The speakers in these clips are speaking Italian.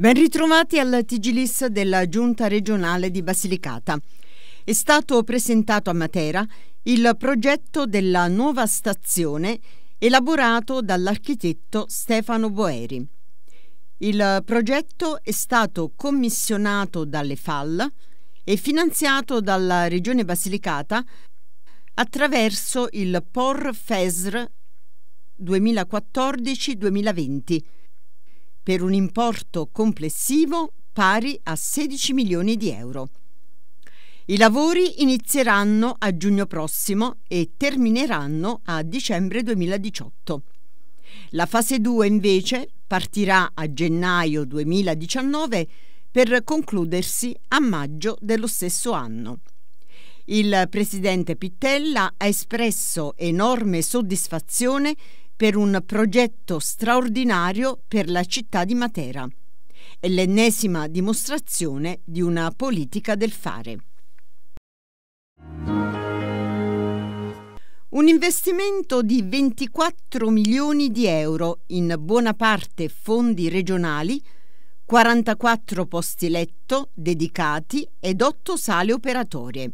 Ben ritrovati al Tigilis della Giunta regionale di Basilicata. È stato presentato a Matera il progetto della nuova stazione elaborato dall'architetto Stefano Boeri. Il progetto è stato commissionato dalle FAL e finanziato dalla Regione Basilicata attraverso il POR FESR 2014-2020 per un importo complessivo pari a 16 milioni di euro. I lavori inizieranno a giugno prossimo e termineranno a dicembre 2018. La fase 2 invece partirà a gennaio 2019 per concludersi a maggio dello stesso anno. Il presidente Pittella ha espresso enorme soddisfazione per un progetto straordinario per la città di Matera. È l'ennesima dimostrazione di una politica del fare. Un investimento di 24 milioni di euro in buona parte fondi regionali, 44 posti letto dedicati ed 8 sale operatorie.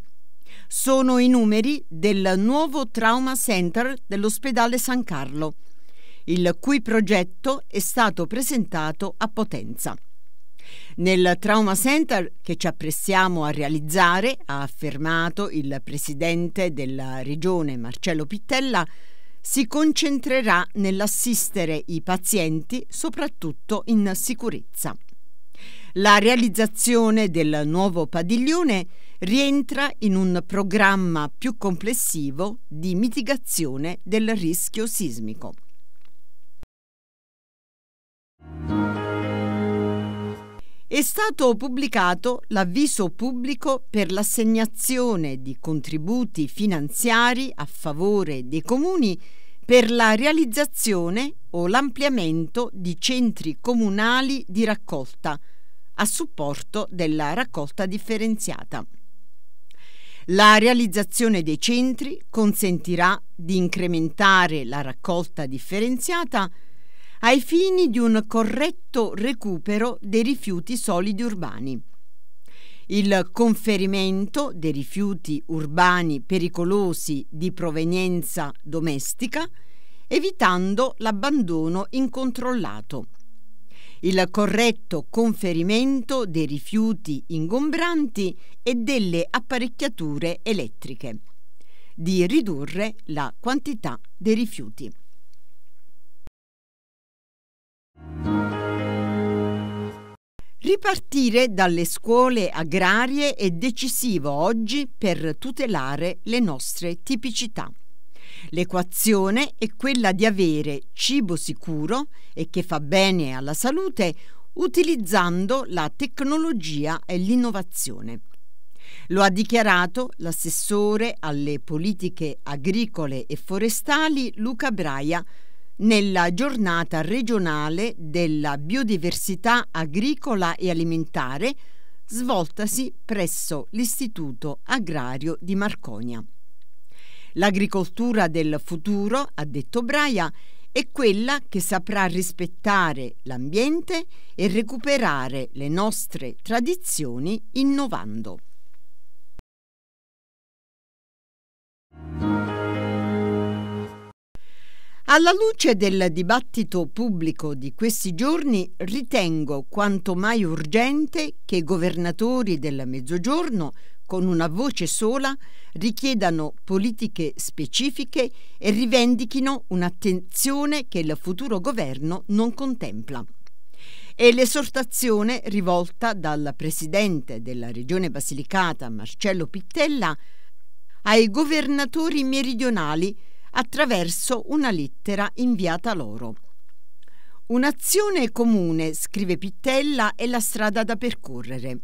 Sono i numeri del nuovo Trauma Center dell'ospedale San Carlo, il cui progetto è stato presentato a Potenza. Nel Trauma Center che ci apprestiamo a realizzare, ha affermato il presidente della regione Marcello Pittella, si concentrerà nell'assistere i pazienti soprattutto in sicurezza. La realizzazione del nuovo padiglione rientra in un programma più complessivo di mitigazione del rischio sismico. È stato pubblicato l'avviso pubblico per l'assegnazione di contributi finanziari a favore dei comuni per la realizzazione o l'ampliamento di centri comunali di raccolta a supporto della raccolta differenziata. La realizzazione dei centri consentirà di incrementare la raccolta differenziata ai fini di un corretto recupero dei rifiuti solidi urbani. Il conferimento dei rifiuti urbani pericolosi di provenienza domestica, evitando l'abbandono incontrollato il corretto conferimento dei rifiuti ingombranti e delle apparecchiature elettriche, di ridurre la quantità dei rifiuti. Ripartire dalle scuole agrarie è decisivo oggi per tutelare le nostre tipicità. L'equazione è quella di avere cibo sicuro e che fa bene alla salute utilizzando la tecnologia e l'innovazione. Lo ha dichiarato l'assessore alle politiche agricole e forestali Luca Braia nella giornata regionale della biodiversità agricola e alimentare svoltasi presso l'Istituto Agrario di Marconia. L'agricoltura del futuro, ha detto Braia, è quella che saprà rispettare l'ambiente e recuperare le nostre tradizioni innovando. Alla luce del dibattito pubblico di questi giorni ritengo quanto mai urgente che i governatori del Mezzogiorno con una voce sola, richiedano politiche specifiche e rivendichino un'attenzione che il futuro governo non contempla. E l'esortazione rivolta dal presidente della regione Basilicata, Marcello Pittella, ai governatori meridionali attraverso una lettera inviata loro. Un'azione comune, scrive Pittella, è la strada da percorrere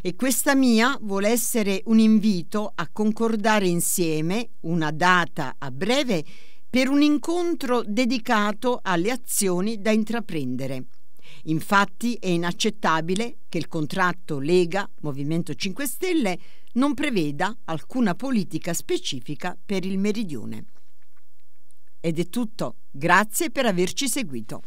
e questa mia vuole essere un invito a concordare insieme una data a breve per un incontro dedicato alle azioni da intraprendere. Infatti è inaccettabile che il contratto Lega Movimento 5 Stelle non preveda alcuna politica specifica per il meridione. Ed è tutto, grazie per averci seguito.